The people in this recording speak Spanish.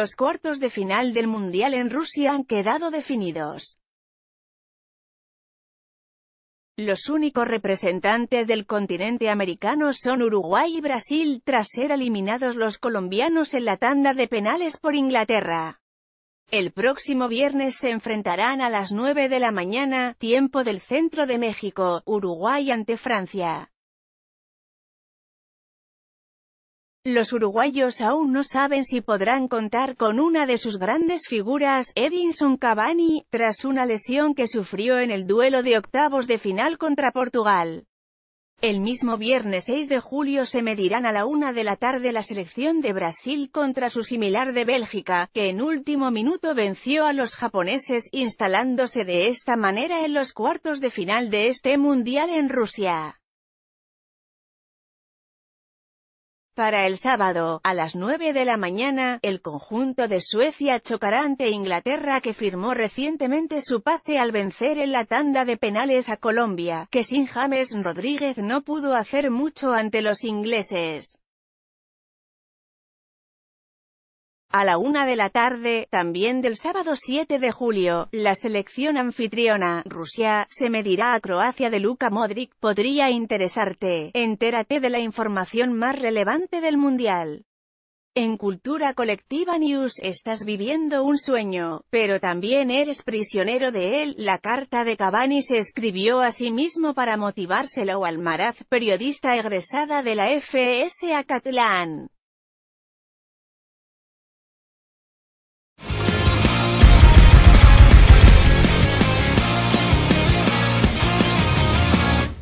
Los cuartos de final del Mundial en Rusia han quedado definidos. Los únicos representantes del continente americano son Uruguay y Brasil tras ser eliminados los colombianos en la tanda de penales por Inglaterra. El próximo viernes se enfrentarán a las 9 de la mañana, tiempo del centro de México, Uruguay ante Francia. Los uruguayos aún no saben si podrán contar con una de sus grandes figuras, Edinson Cavani, tras una lesión que sufrió en el duelo de octavos de final contra Portugal. El mismo viernes 6 de julio se medirán a la una de la tarde la selección de Brasil contra su similar de Bélgica, que en último minuto venció a los japoneses instalándose de esta manera en los cuartos de final de este Mundial en Rusia. Para el sábado, a las 9 de la mañana, el conjunto de Suecia chocará ante Inglaterra que firmó recientemente su pase al vencer en la tanda de penales a Colombia, que sin James Rodríguez no pudo hacer mucho ante los ingleses. A la una de la tarde, también del sábado 7 de julio, la selección anfitriona, Rusia, se medirá a Croacia de Luka Modric. Podría interesarte. Entérate de la información más relevante del Mundial. En Cultura Colectiva News estás viviendo un sueño, pero también eres prisionero de él. La carta de Cavani se escribió a sí mismo para motivárselo Almaraz, periodista egresada de la FSA Catalán.